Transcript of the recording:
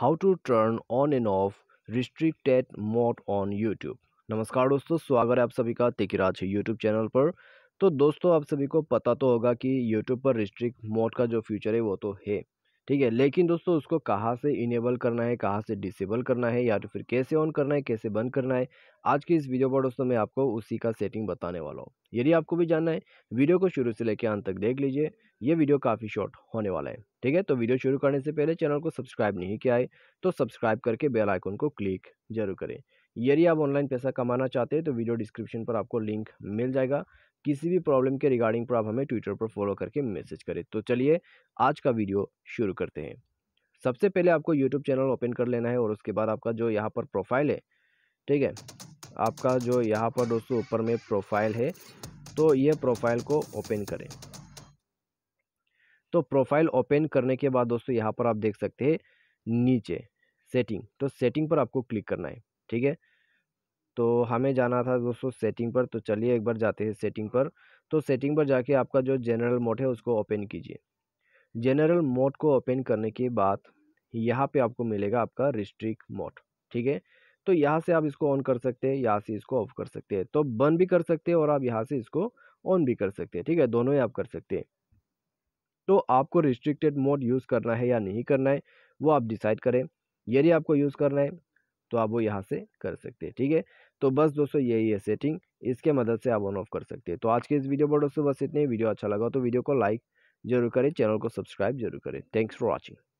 how to turn on and off restricted mode on YouTube नमस्कार दोस्तों स्वागत है आप सभी का तिकिराज यूट्यूब चैनल पर तो दोस्तों आप सभी को पता तो होगा कि यूट्यूब पर रिस्ट्रिक्ट मोड का जो फ्यूचर है वो तो है ठीक है लेकिन दोस्तों उसको कहाँ से इनेबल करना है कहाँ से डिसेबल करना है या तो फिर कैसे ऑन करना है कैसे बंद करना है आज की इस वीडियो पर दोस्तों मैं आपको उसी का सेटिंग बताने वाला हूँ यदि आपको भी जानना है वीडियो को शुरू से लेकर अंत तक देख लीजिए ये वीडियो काफ़ी शॉर्ट होने वाला है ठीक है तो वीडियो शुरू करने से पहले चैनल को सब्सक्राइब नहीं किया है तो सब्सक्राइब करके बेल आइकन को क्लिक जरूर करें यदि आप ऑनलाइन पैसा कमाना चाहते हैं तो वीडियो डिस्क्रिप्शन पर आपको लिंक मिल जाएगा किसी भी प्रॉब्लम के रिगार्डिंग पर आप हमें ट्विटर पर फॉलो करके मैसेज करें तो चलिए आज का वीडियो शुरू करते हैं सबसे पहले आपको यूट्यूब चैनल ओपन कर लेना है और उसके बाद आपका जो यहाँ पर प्रोफाइल है ठीक है आपका जो यहाँ पर दोस्तों ऊपर में प्रोफाइल है तो ये प्रोफाइल को ओपन करें तो प्रोफाइल ओपन करने के बाद दोस्तों यहाँ पर आप देख सकते हैं नीचे सेटिंग तो सेटिंग पर आपको क्लिक करना है ठीक है तो हमें जाना था दोस्तों सेटिंग पर तो चलिए एक बार जाते हैं सेटिंग पर तो सेटिंग पर जाके आपका जो जनरल मोड है उसको ओपन कीजिए जनरल मोड को ओपन करने के बाद यहाँ पे आपको मिलेगा आपका रिस्ट्रिक्ट मोड ठीक है तो यहाँ से आप इसको ऑन कर सकते हैं यहाँ से इसको ऑफ कर सकते हैं तो बंद भी कर सकते हैं और आप यहाँ से इसको ऑन भी कर सकते हैं ठीक है दोनों ही आप कर सकते हैं तो आपको रिस्ट्रिक्टेड मोड यूज़ करना है या नहीं करना है वो आप डिसाइड करें यदि आपको यूज़ करना है तो आप वो यहाँ से कर सकते हैं ठीक है तो बस दोस्तों यही है सेटिंग इसके मदद से आप ऑन ऑफ कर सकते हैं तो आज के इस वीडियो पर दोस्तों बस इतने वीडियो अच्छा लगा तो वीडियो को लाइक जरूर करें चैनल को सब्सक्राइब जरूर करें थैंक्स फॉर वॉचिंग